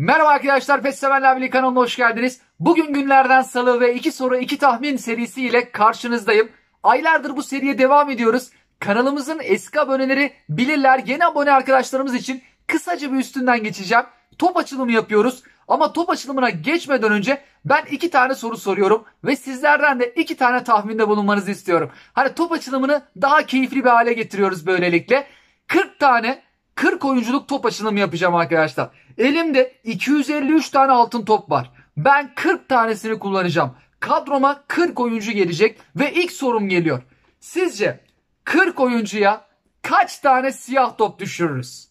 Merhaba arkadaşlar, Pes Sevenler Birliği kanalına hoş geldiniz. Bugün günlerden salı ve 2 soru 2 tahmin serisi ile karşınızdayım. Aylardır bu seriye devam ediyoruz. Kanalımızın eski aboneleri bilirler. Yeni abone arkadaşlarımız için kısaca bir üstünden geçeceğim. Top açılımı yapıyoruz. Ama top açılımına geçmeden önce ben iki tane soru soruyorum ve sizlerden de iki tane tahminde bulunmanızı istiyorum. Hani top açılımını daha keyifli bir hale getiriyoruz böylelikle. 40 tane 40 oyunculuk top açılımı yapacağım arkadaşlar. Elimde 253 tane altın top var. Ben 40 tanesini kullanacağım. Kadroma 40 oyuncu gelecek ve ilk sorum geliyor. Sizce 40 oyuncuya kaç tane siyah top düşürürüz?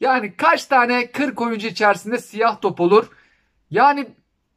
Yani kaç tane 40 oyuncu içerisinde siyah top olur? Yani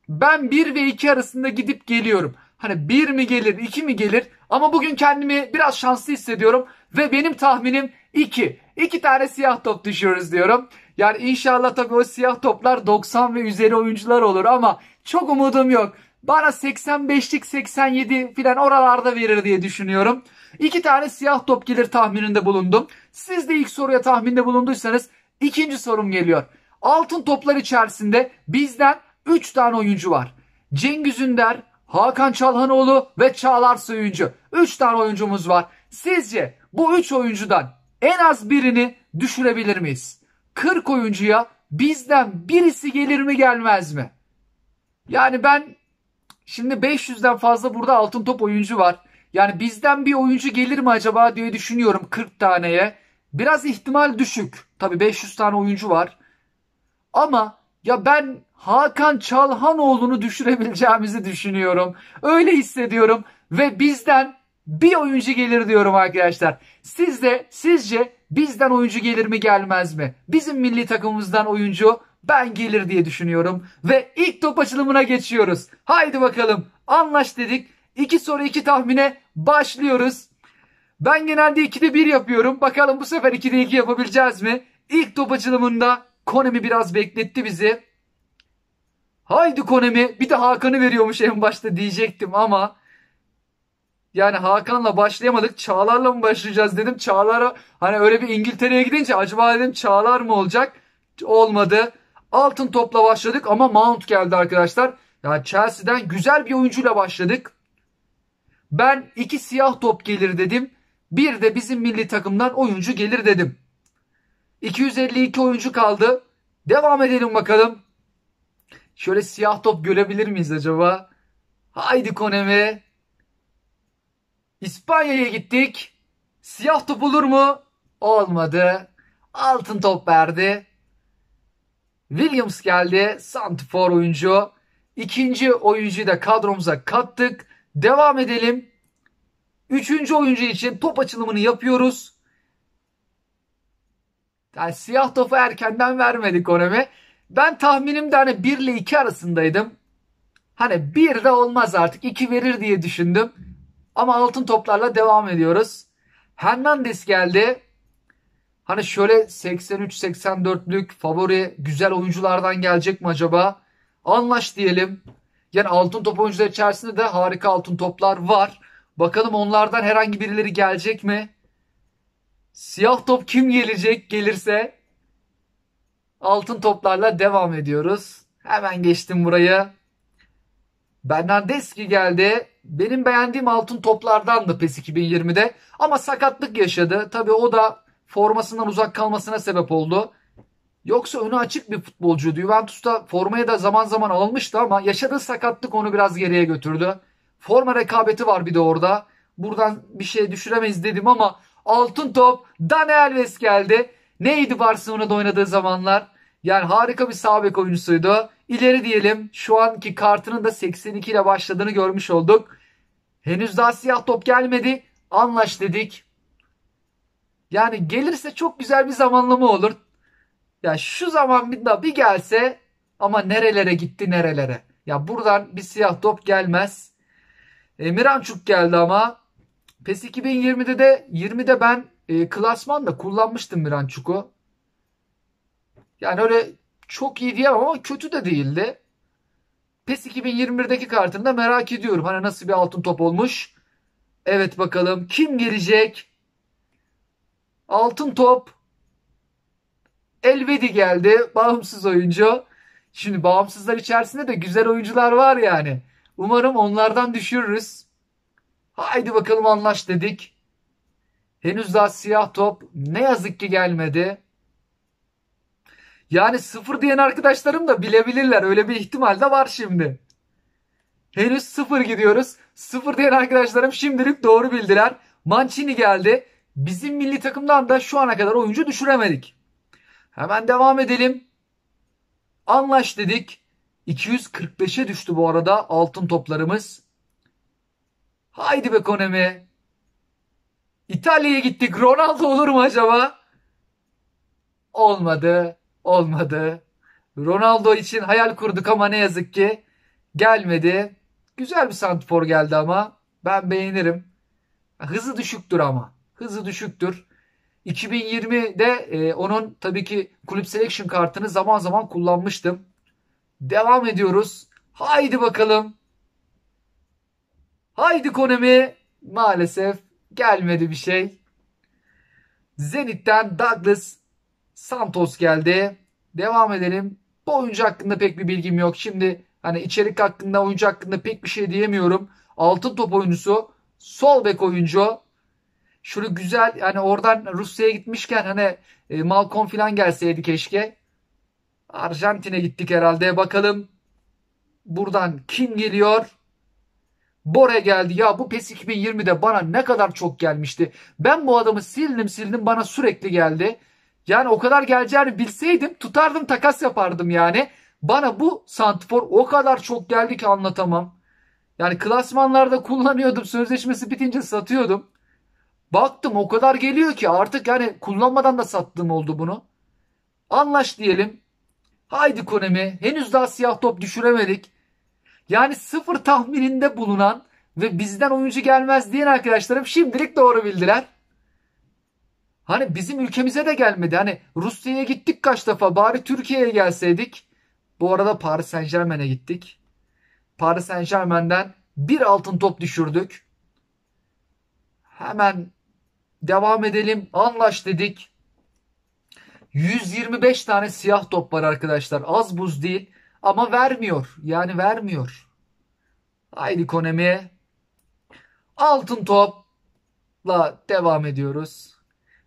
ben 1 ve 2 arasında gidip geliyorum. Hani 1 mi gelir 2 mi gelir ama bugün kendimi biraz şanslı hissediyorum ve benim tahminim 2 iki tane siyah top düşüyoruz diyorum. Yani inşallah tabii o siyah toplar 90 ve üzeri oyuncular olur ama çok umudum yok. Bana 85'lik 87 filan oralarda verir diye düşünüyorum. İki tane siyah top gelir tahmininde bulundum. Siz de ilk soruya tahminde bulunduysanız ikinci sorum geliyor. Altın toplar içerisinde bizden 3 tane oyuncu var. Cengiz Ünder, Hakan Çalhanoğlu ve Çağlar Söyüncü. 3 tane oyuncumuz var. Sizce bu 3 oyuncudan en az birini düşürebilir miyiz? 40 oyuncuya bizden birisi gelir mi gelmez mi? Yani ben şimdi 500'den fazla burada altın top oyuncu var. Yani bizden bir oyuncu gelir mi acaba diye düşünüyorum 40 taneye. Biraz ihtimal düşük. Tabii 500 tane oyuncu var. Ama ya ben Hakan Çalhanoğlu'nu düşürebileceğimizi düşünüyorum. Öyle hissediyorum ve bizden bir oyuncu gelir diyorum arkadaşlar. Siz de sizce bizden oyuncu gelir mi gelmez mi? Bizim milli takımımızdan oyuncu ben gelir diye düşünüyorum. Ve ilk top açılımına geçiyoruz. Haydi bakalım anlaş dedik. İki soru iki tahmine başlıyoruz. Ben genelde 2'de 1 yapıyorum. Bakalım bu sefer 2'de 2 yapabileceğiz mi? İlk top açılımında Konemi biraz bekletti bizi. Haydi Konemi bir de Hakan'ı veriyormuş en başta diyecektim ama yani Hakan'la başlayamadık. Çağlar'la mı başlayacağız dedim. Çağlar'a hani öyle bir İngiltere'ye gidince acaba dedim Çağlar mı olacak? Olmadı. Altın topla başladık ama Mount geldi arkadaşlar. Yani Chelsea'den güzel bir oyuncuyla başladık. Ben iki siyah top gelir dedim. Bir de bizim milli takımdan oyuncu gelir dedim. 252 oyuncu kaldı. Devam edelim bakalım. Şöyle siyah top görebilir miyiz acaba? Haydi Konemi. İspanya'ya gittik. Siyah top olur mu? Olmadı. Altın top verdi. Williams geldi. Santifor oyuncu. İkinci oyuncuyu da kadromuza kattık. Devam edelim. Üçüncü oyuncu için top açılımını yapıyoruz. Yani siyah topu erkenden vermedik Konami. Ben tahminimde hani 1 ile 2 arasındaydım. Hani 1 de olmaz artık 2 verir diye düşündüm. Ama altın toplarla devam ediyoruz. Hernandez geldi. Hani şöyle 83-84'lük favori güzel oyunculardan gelecek mi acaba? Anlaş diyelim. Yani altın top oyuncular içerisinde de harika altın toplar var. Bakalım onlardan herhangi birileri gelecek mi? Siyah top kim gelecek gelirse? Altın toplarla devam ediyoruz. Hemen geçtim buraya. Bernardeski geldi benim beğendiğim altın toplardandı PES 2020'de. Ama sakatlık yaşadı. Tabii o da formasından uzak kalmasına sebep oldu. Yoksa önü açık bir futbolcuydu. Juventus'ta formaya da zaman zaman almıştı ama yaşadığı sakatlık onu biraz geriye götürdü. Forma rekabeti var bir de orada. Buradan bir şey düşüremeyiz dedim ama altın top Dani Alves geldi. Neydi Barcelona'da oynadığı zamanlar? Yani harika bir sağ bek oyuncusuydu. İleri diyelim şu anki kartının da 82 ile başladığını görmüş olduk. Henüz daha siyah top gelmedi. Anlaş dedik. Yani gelirse çok güzel bir zamanlama olur. Ya şu zaman bir daha bir gelse ama nerelere gitti nerelere. Ya buradan bir siyah top gelmez. E, Mirançuk geldi ama. PES 2020'de de 20'de ben e, da kullanmıştım Mirançuk'u. Yani öyle çok iyi diyemem ama kötü de değildi. PES 2021'deki kartında merak ediyorum. Hani nasıl bir altın top olmuş? Evet bakalım kim gelecek? Altın top. Elvedi geldi. Bağımsız oyuncu. Şimdi bağımsızlar içerisinde de güzel oyuncular var yani. Umarım onlardan düşürürüz. Haydi bakalım anlaş dedik. Henüz daha siyah top ne yazık ki gelmedi. Yani sıfır diyen arkadaşlarım da bilebilirler. Öyle bir ihtimal de var şimdi. Henüz sıfır gidiyoruz. Sıfır diyen arkadaşlarım şimdilik doğru bildiler. Mancini geldi. Bizim milli takımdan da şu ana kadar oyuncu düşüremedik. Hemen devam edelim. Anlaş dedik. 245'e düştü bu arada altın toplarımız. Haydi be Konemi. İtalya'ya gittik. Ronaldo olur mu acaba? Olmadı olmadı. Ronaldo için hayal kurduk ama ne yazık ki gelmedi. Güzel bir santfor geldi ama ben beğenirim. Hızı düşüktür ama. Hızı düşüktür. 2020'de e, onun tabii ki kulüp selection kartını zaman zaman kullanmıştım. Devam ediyoruz. Haydi bakalım. Haydi Konemi. Maalesef gelmedi bir şey. Zenit'ten Douglas Santos geldi. Devam edelim. Bu oyuncu hakkında pek bir bilgim yok. Şimdi hani içerik hakkında oyuncu hakkında pek bir şey diyemiyorum. Altın top oyuncusu. Sol bek oyuncu. Şunu güzel hani oradan Rusya'ya gitmişken hani e, Malcolm falan gelseydi keşke. Arjantin'e gittik herhalde. Bakalım buradan kim geliyor? Bore geldi. Ya bu PES 2020'de bana ne kadar çok gelmişti. Ben bu adamı sildim sildim bana sürekli geldi. Yani o kadar geleceğini bilseydim tutardım takas yapardım yani. Bana bu Santfor o kadar çok geldi ki anlatamam. Yani klasmanlarda kullanıyordum. Sözleşmesi bitince satıyordum. Baktım o kadar geliyor ki artık yani kullanmadan da sattığım oldu bunu. Anlaş diyelim. Haydi Konemi. Henüz daha siyah top düşüremedik. Yani sıfır tahmininde bulunan ve bizden oyuncu gelmez diyen arkadaşlarım şimdilik doğru bildiler. Hani bizim ülkemize de gelmedi. Hani Rusya'ya gittik kaç defa. Bari Türkiye'ye gelseydik. Bu arada Paris Saint Germain'e gittik. Paris Saint Germain'den bir altın top düşürdük. Hemen devam edelim. Anlaş dedik. 125 tane siyah top var arkadaşlar. Az buz değil. Ama vermiyor. Yani vermiyor. Haydi ekonomiye. Altın topla devam ediyoruz.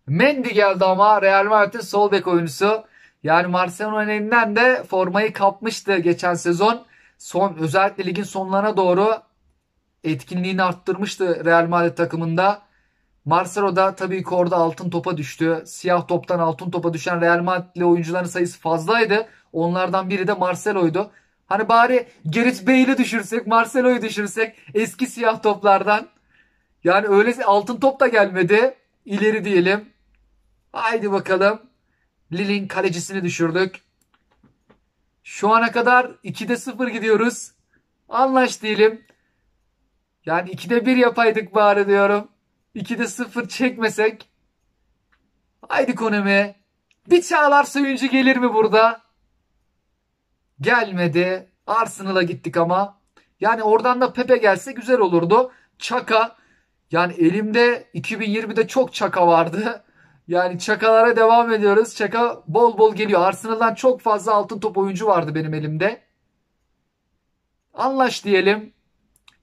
Mendy geldi ama Real Madrid'in sol bek oyuncusu. Yani Marcelo'nun elinden de formayı kapmıştı geçen sezon. Son özellikle ligin sonlarına doğru etkinliğini arttırmıştı Real Madrid takımında. Marcelo da tabii ki orada altın topa düştü. Siyah toptan altın topa düşen Real Madrid'li oyuncuların sayısı fazlaydı. Onlardan biri de Marcelo'ydu. Hani bari Gerrit Beyli düşürsek, Marcelo'yu düşürsek eski siyah toplardan. Yani öyle altın top da gelmedi. İleri diyelim. Haydi bakalım. Lille'in kalecisini düşürdük. Şu ana kadar 2'de 0 gidiyoruz. Anlaş diyelim. Yani 2'de 1 yapaydık bari diyorum. 2'de 0 çekmesek. Haydi Konemi. Bir Çağlar Söyüncü gelir mi burada? Gelmedi. Arsenal'a gittik ama. Yani oradan da Pepe gelse güzel olurdu. Çaka. Yani elimde 2020'de çok çaka vardı. Yani çakalara devam ediyoruz. Çaka bol bol geliyor. Arsenal'dan çok fazla altın top oyuncu vardı benim elimde. Anlaş diyelim.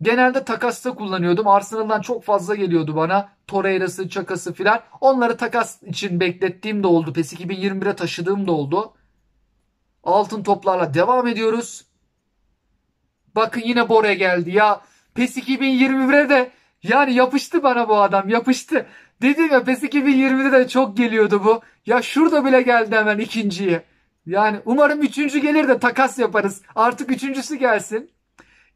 Genelde takasta kullanıyordum. Arsenal'dan çok fazla geliyordu bana. Torreira'sı, Çakası filan. Onları takas için beklettiğim de oldu. PES 2021'e taşıdığım da oldu. Altın toplarla devam ediyoruz. Bakın yine bore geldi ya. PES 2021'e de yani yapıştı bana bu adam yapıştı. Dedim ya PES 2020'de de çok geliyordu bu. Ya şurada bile geldi hemen ikinciyi. Yani umarım üçüncü gelir de takas yaparız. Artık üçüncüsü gelsin.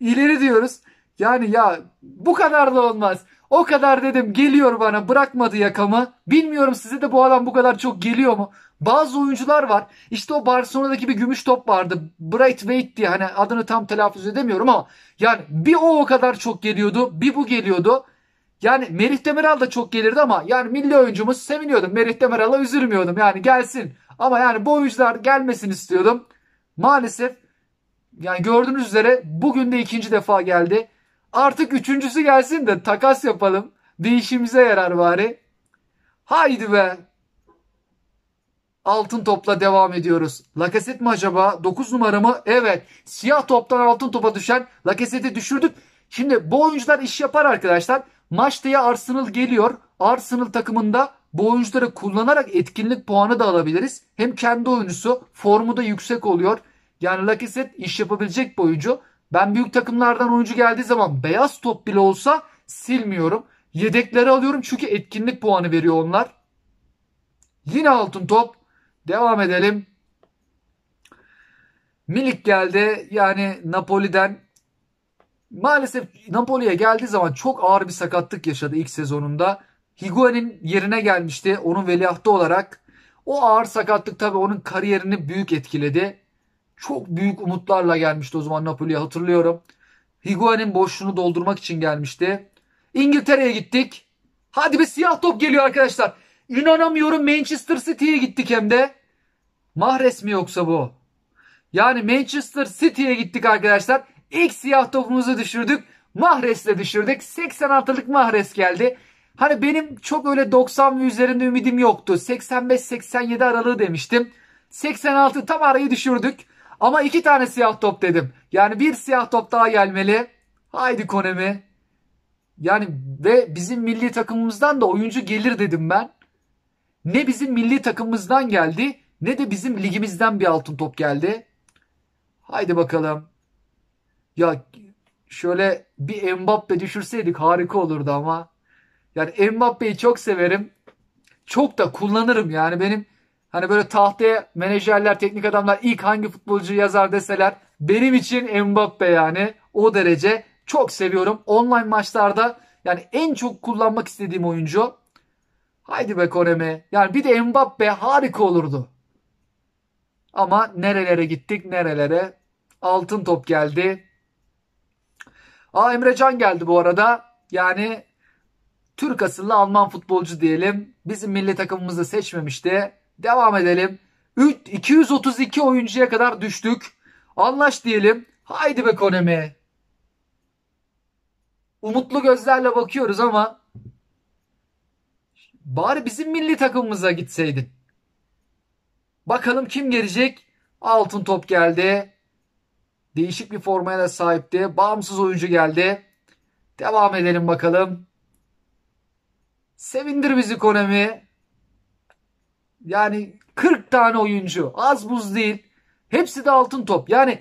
İleri diyoruz. Yani ya bu kadar da olmaz. O kadar dedim geliyor bana bırakmadı yakamı. Bilmiyorum size de bu adam bu kadar çok geliyor mu? Bazı oyuncular var. İşte o Barcelona'daki bir gümüş top vardı. Bright Wade diye hani adını tam telaffuz edemiyorum ama yani bir o o kadar çok geliyordu bir bu geliyordu. Yani Merih Demiral da çok gelirdi ama yani milli oyuncumuz seviniyordum. Merih Demiral'a üzülmüyordum yani gelsin. Ama yani bu oyuncular gelmesin istiyordum. Maalesef yani gördüğünüz üzere bugün de ikinci defa geldi. Artık üçüncüsü gelsin de takas yapalım. Bir işimize yarar bari. Haydi be. Altın topla devam ediyoruz. Lakaset mi acaba? 9 numara mı? Evet. Siyah toptan altın topa düşen Lakaset'i düşürdük. Şimdi bu oyuncular iş yapar arkadaşlar. Maçtaya Arsenal geliyor. Arsenal takımında bu oyuncuları kullanarak etkinlik puanı da alabiliriz. Hem kendi oyuncusu formu da yüksek oluyor. Yani Lacazette iş yapabilecek bir oyuncu. Ben büyük takımlardan oyuncu geldiği zaman beyaz top bile olsa silmiyorum. Yedekleri alıyorum çünkü etkinlik puanı veriyor onlar. Yine altın top. Devam edelim. Milik geldi. Yani Napoli'den Maalesef Napoli'ye geldiği zaman çok ağır bir sakatlık yaşadı ilk sezonunda. Higuain'in yerine gelmişti onun veliahtı olarak. O ağır sakatlık tabii onun kariyerini büyük etkiledi. Çok büyük umutlarla gelmişti o zaman Napoli'ye hatırlıyorum. Higuain'in boşluğunu doldurmak için gelmişti. İngiltere'ye gittik. Hadi bir siyah top geliyor arkadaşlar. İnanamıyorum Manchester City'ye gittik hem de. Mahres mi yoksa bu? Yani Manchester City'ye gittik arkadaşlar. İlk siyah topumuzu düşürdük. Mahres'le düşürdük. 86'lık Mahres geldi. Hani benim çok öyle 90 ve üzerinde ümidim yoktu. 85-87 aralığı demiştim. 86 tam arayı düşürdük. Ama iki tane siyah top dedim. Yani bir siyah top daha gelmeli. Haydi Konemi. Yani ve bizim milli takımımızdan da oyuncu gelir dedim ben. Ne bizim milli takımımızdan geldi ne de bizim ligimizden bir altın top geldi. Haydi bakalım. Ya şöyle bir Mbappe düşürseydik harika olurdu ama. Yani Mbappe'yi çok severim. Çok da kullanırım yani benim hani böyle tahtaya menajerler, teknik adamlar ilk hangi futbolcu yazar deseler benim için Mbappe yani o derece çok seviyorum. Online maçlarda yani en çok kullanmak istediğim oyuncu. Haydi be Konemi. Yani bir de Mbappe harika olurdu. Ama nerelere gittik nerelere. Altın top geldi. Aa Emrecan geldi bu arada. Yani Türk asıllı Alman futbolcu diyelim. Bizim milli takımımızı seçmemişti. Devam edelim. 232 oyuncuya kadar düştük. Anlaş diyelim. Haydi be Konemi. Umutlu gözlerle bakıyoruz ama bari bizim milli takımımıza gitseydin. Bakalım kim gelecek? Altın top geldi. Değişik bir formaya da sahipti. Bağımsız oyuncu geldi. Devam edelim bakalım. Sevindir bizi Konami. Yani 40 tane oyuncu. Az buz değil. Hepsi de altın top. Yani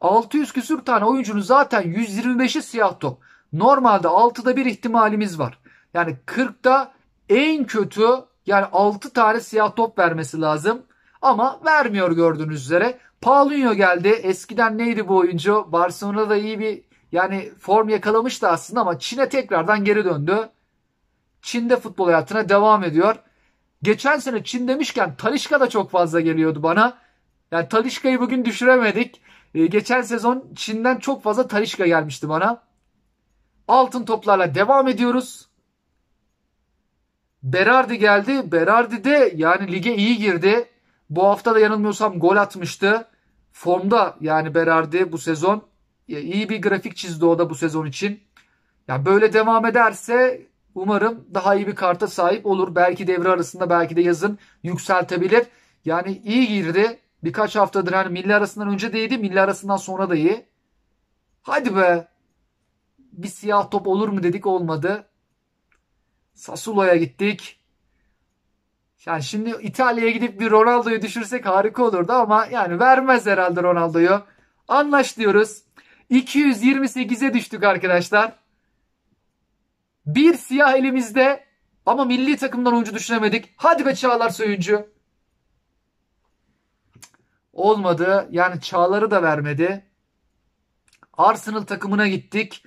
600 küsür tane oyuncunun zaten 125'i siyah top. Normalde 6'da bir ihtimalimiz var. Yani 40'da en kötü yani 6 tane siyah top vermesi lazım. Ama vermiyor gördüğünüz üzere. Paulinho geldi. Eskiden neydi bu oyuncu? Barcelona'da iyi bir yani form yakalamıştı aslında ama Çin'e tekrardan geri döndü. Çin'de futbol hayatına devam ediyor. Geçen sene Çin demişken Talişka da çok fazla geliyordu bana. Yani Talişka'yı bugün düşüremedik. Ee, geçen sezon Çin'den çok fazla Talişka gelmişti bana. Altın toplarla devam ediyoruz. Berardi geldi. Berardi de yani lige iyi girdi. Bu hafta da yanılmıyorsam gol atmıştı. Formda yani Berardi bu sezon. iyi bir grafik çizdi o da bu sezon için. Ya böyle devam ederse umarım daha iyi bir karta sahip olur. Belki devre arasında belki de yazın yükseltebilir. Yani iyi girdi. Birkaç haftadır hani milli arasından önce de iyiydi. Milli arasından sonra da iyi. Hadi be. Bir siyah top olur mu dedik olmadı. Sassuolo'ya gittik. Yani şimdi İtalya'ya gidip bir Ronaldo'yu düşürsek harika olurdu ama yani vermez herhalde Ronaldo'yu. Anlaş diyoruz. 228'e düştük arkadaşlar. Bir siyah elimizde ama milli takımdan oyuncu düşünemedik. Hadi be Çağlar Söyüncü. Olmadı. Yani Çağlar'ı da vermedi. Arsenal takımına gittik.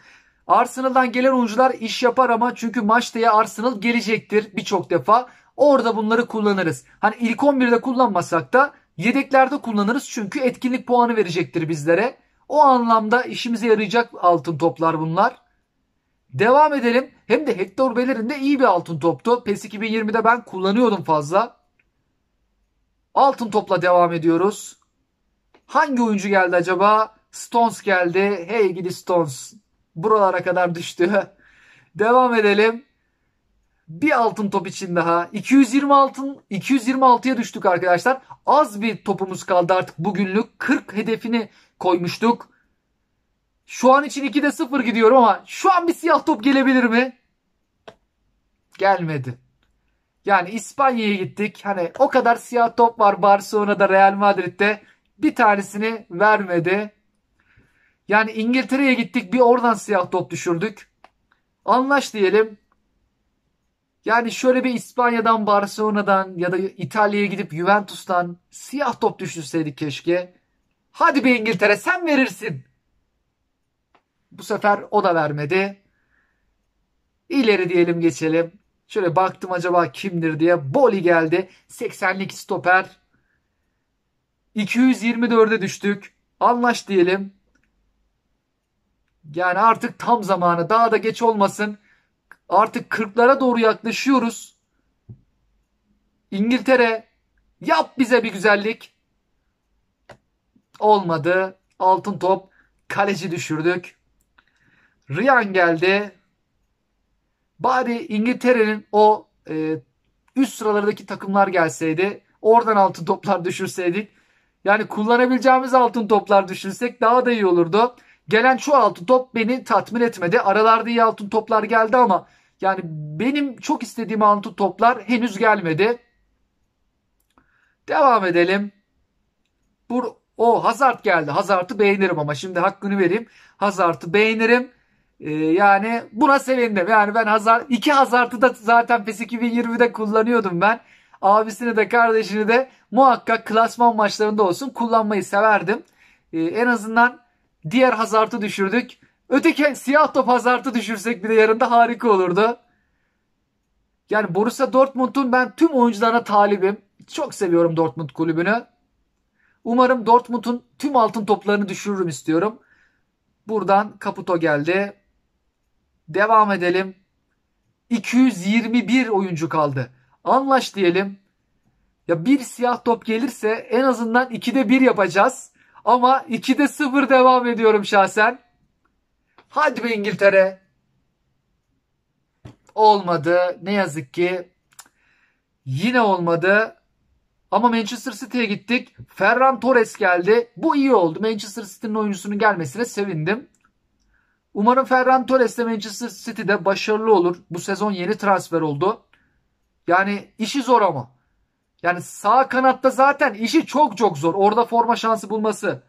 Arsenal'dan gelen oyuncular iş yapar ama çünkü maç diye Arsenal gelecektir birçok defa. Orada bunları kullanırız. Hani ilk 11'de kullanmasak da yedeklerde kullanırız. Çünkü etkinlik puanı verecektir bizlere. O anlamda işimize yarayacak altın toplar bunlar. Devam edelim. Hem de Hector Bellerin iyi bir altın toptu. PES 2020'de ben kullanıyordum fazla. Altın topla devam ediyoruz. Hangi oyuncu geldi acaba? Stones geldi. Hey gidi Stones. Buralara kadar düştü. devam edelim. Bir altın top için daha. 226'ya düştük arkadaşlar. Az bir topumuz kaldı artık bugünlük. 40 hedefini koymuştuk. Şu an için 2'de 0 gidiyorum ama şu an bir siyah top gelebilir mi? Gelmedi. Yani İspanya'ya gittik. Hani o kadar siyah top var Barcelona'da, Real Madrid'de. Bir tanesini vermedi. Yani İngiltere'ye gittik. Bir oradan siyah top düşürdük. Anlaş diyelim. Yani şöyle bir İspanya'dan, Barcelona'dan ya da İtalya'ya gidip Juventus'tan siyah top düşünseydik keşke. Hadi bir İngiltere sen verirsin. Bu sefer o da vermedi. İleri diyelim geçelim. Şöyle baktım acaba kimdir diye. Boli geldi. 80'lik stoper. 224'e düştük. Anlaş diyelim. Yani artık tam zamanı. Daha da geç olmasın. Artık 40'lara doğru yaklaşıyoruz. İngiltere yap bize bir güzellik. Olmadı. Altın top kaleci düşürdük. Ryan geldi. Bari İngiltere'nin o e, üst sıralardaki takımlar gelseydi. Oradan altın toplar düşürseydik. Yani kullanabileceğimiz altın toplar düşünsek daha da iyi olurdu. Gelen şu altın top beni tatmin etmedi. Aralarda iyi altın toplar geldi ama yani benim çok istediğim antu toplar henüz gelmedi. Devam edelim. Bu o Hazard geldi. Hazard'ı beğenirim ama şimdi hakkını vereyim. Hazard'ı beğenirim. Ee, yani buna sevindim. Yani ben Hazard iki Hazard'ı da zaten PES 2020'de kullanıyordum ben. Abisini de kardeşini de muhakkak klasman maçlarında olsun kullanmayı severdim. Ee, en azından diğer Hazard'ı düşürdük. Öteki siyah top azartı düşürsek bir de yarında harika olurdu. Yani Borussia Dortmund'un ben tüm oyuncularına talibim. Çok seviyorum Dortmund kulübünü. Umarım Dortmund'un tüm altın toplarını düşürürüm istiyorum. Buradan Caputo geldi. Devam edelim. 221 oyuncu kaldı. Anlaş diyelim. Ya bir siyah top gelirse en azından 2'de 1 yapacağız. Ama 2'de 0 devam ediyorum şahsen. Hadi be İngiltere. Olmadı. Ne yazık ki yine olmadı. Ama Manchester City'ye gittik. Ferran Torres geldi. Bu iyi oldu. Manchester City'nin oyuncusunun gelmesine sevindim. Umarım Ferran Torres de Manchester City'de başarılı olur. Bu sezon yeni transfer oldu. Yani işi zor ama. Yani sağ kanatta zaten işi çok çok zor. Orada forma şansı bulması.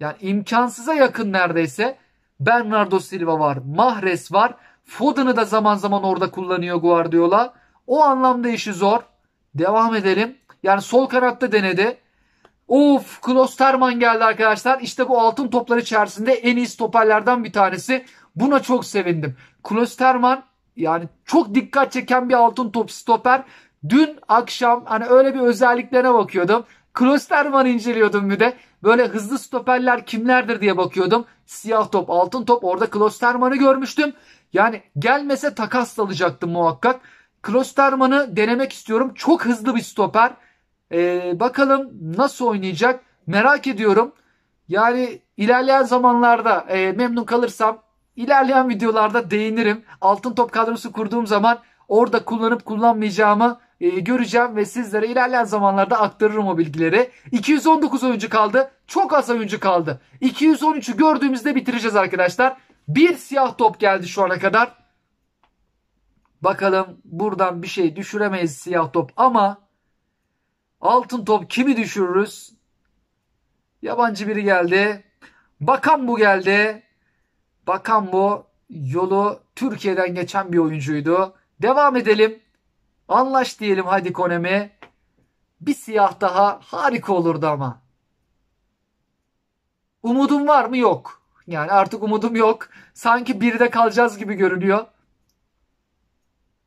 Yani imkansıza yakın neredeyse. Bernardo Silva var. Mahrez var. Foden'ı da zaman zaman orada kullanıyor Guardiola. O anlamda işi zor. Devam edelim. Yani sol kanatta denedi. Of Klosterman geldi arkadaşlar. İşte bu altın toplar içerisinde en iyi stoperlerden bir tanesi. Buna çok sevindim. Klosterman yani çok dikkat çeken bir altın top stoper. Dün akşam hani öyle bir özelliklerine bakıyordum. Klosterman inceliyordum bir de. Böyle hızlı stoperler kimlerdir diye bakıyordum. Siyah top, altın top orada Klosterman'ı görmüştüm. Yani gelmese takas alacaktım muhakkak. Klosterman'ı denemek istiyorum. Çok hızlı bir stoper. Ee, bakalım nasıl oynayacak merak ediyorum. Yani ilerleyen zamanlarda e, memnun kalırsam ilerleyen videolarda değinirim. Altın top kadrosu kurduğum zaman orada kullanıp kullanmayacağımı ee, göreceğim ve sizlere ilerleyen zamanlarda aktarırım o bilgileri. 219 oyuncu kaldı. Çok az oyuncu kaldı. 213'ü gördüğümüzde bitireceğiz arkadaşlar. Bir siyah top geldi şu ana kadar. Bakalım buradan bir şey düşüremeyiz siyah top ama altın top kimi düşürürüz? Yabancı biri geldi. Bakan bu geldi. Bakan bu yolu Türkiye'den geçen bir oyuncuydu. Devam edelim. Anlaş diyelim hadi Konemi. Bir siyah daha harika olurdu ama. Umudum var mı? Yok. Yani artık umudum yok. Sanki birde kalacağız gibi görünüyor.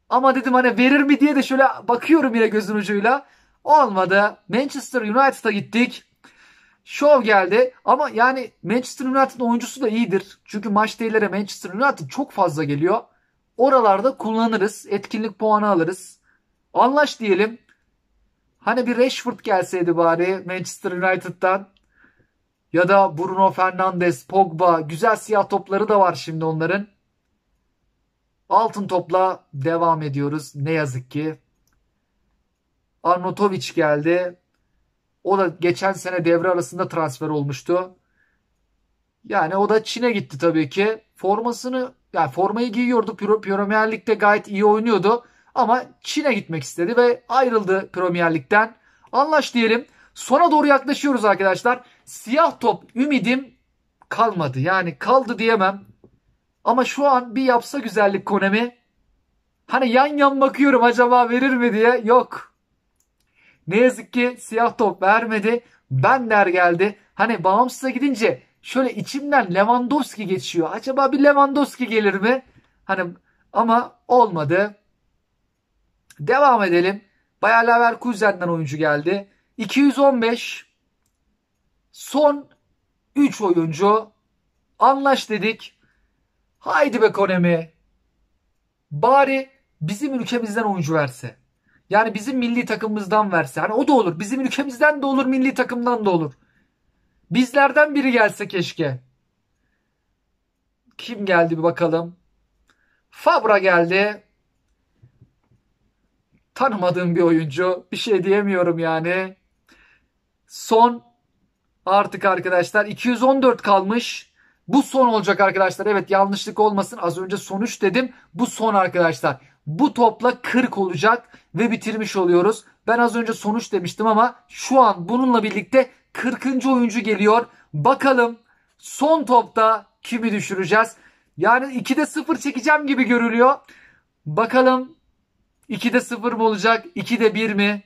Ama dedim hani verir mi diye de şöyle bakıyorum yine gözün ucuyla. Olmadı. Manchester United'a gittik. Şov geldi ama yani Manchester United'ın oyuncusu da iyidir. Çünkü maç değerlere Manchester United çok fazla geliyor. Oralarda kullanırız. Etkinlik puanı alırız. Anlaş diyelim. Hani bir Rashford gelseydi bari Manchester United'dan ya da Bruno Fernandes, Pogba güzel siyah topları da var şimdi onların. Altın topla devam ediyoruz ne yazık ki. Arnautovic geldi. O da geçen sene devre arasında transfer olmuştu. Yani o da Çin'e gitti tabii ki. Formasını yani formayı giyiyordu. Premier Lig'de gayet iyi oynuyordu. Ama Çin'e gitmek istedi ve ayrıldı Premier Lig'den. Anlaş diyelim. Sona doğru yaklaşıyoruz arkadaşlar. Siyah top ümidim kalmadı. Yani kaldı diyemem. Ama şu an bir yapsa güzellik Konemi. Hani yan yan bakıyorum acaba verir mi diye. Yok. Ne yazık ki siyah top vermedi. Bender geldi. Hani bağımsıza gidince şöyle içimden Lewandowski geçiyor. Acaba bir Lewandowski gelir mi? Hani ama olmadı. Devam edelim. Bayer Leverkusen'den oyuncu geldi. 215 son 3 oyuncu anlaş dedik. Haydi be Konemi. Bari bizim ülkemizden oyuncu verse. Yani bizim milli takımımızdan verse. Hani o da olur. Bizim ülkemizden de olur, milli takımdan da olur. Bizlerden biri gelse keşke. Kim geldi bir bakalım. Fabra geldi tanımadığım bir oyuncu. Bir şey diyemiyorum yani. Son artık arkadaşlar 214 kalmış. Bu son olacak arkadaşlar. Evet yanlışlık olmasın. Az önce sonuç dedim. Bu son arkadaşlar. Bu topla 40 olacak ve bitirmiş oluyoruz. Ben az önce sonuç demiştim ama şu an bununla birlikte 40. oyuncu geliyor. Bakalım son topta kimi düşüreceğiz? Yani 2'de 0 çekeceğim gibi görülüyor. Bakalım 2'de 0 mı olacak? 2'de 1 mi?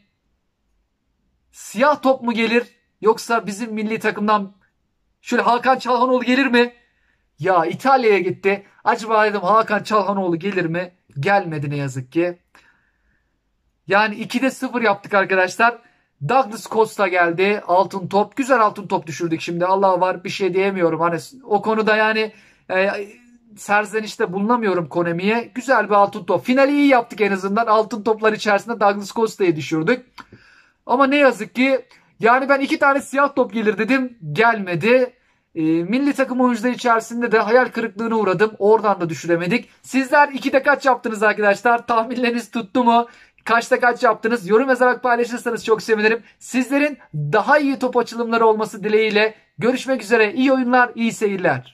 Siyah top mu gelir? Yoksa bizim milli takımdan şöyle Hakan Çalhanoğlu gelir mi? Ya İtalya'ya gitti. Acaba dedim Hakan Çalhanoğlu gelir mi? Gelmedi ne yazık ki. Yani 2'de 0 yaptık arkadaşlar. Douglas Costa geldi. Altın top. Güzel altın top düşürdük şimdi. Allah var bir şey diyemiyorum. Hani o konuda yani e, serzenişte bulunamıyorum Konami'ye. Güzel bir altın top. Finali iyi yaptık en azından. Altın toplar içerisinde Douglas Costa'yı düşürdük. Ama ne yazık ki yani ben iki tane siyah top gelir dedim. Gelmedi. E, milli takım oyuncuları içerisinde de hayal kırıklığına uğradım. Oradan da düşüremedik. Sizler ikide kaç yaptınız arkadaşlar? Tahminleriniz tuttu mu? Kaçta kaç yaptınız? Yorum yazarak paylaşırsanız çok sevinirim. Sizlerin daha iyi top açılımları olması dileğiyle. Görüşmek üzere. İyi oyunlar, iyi seyirler.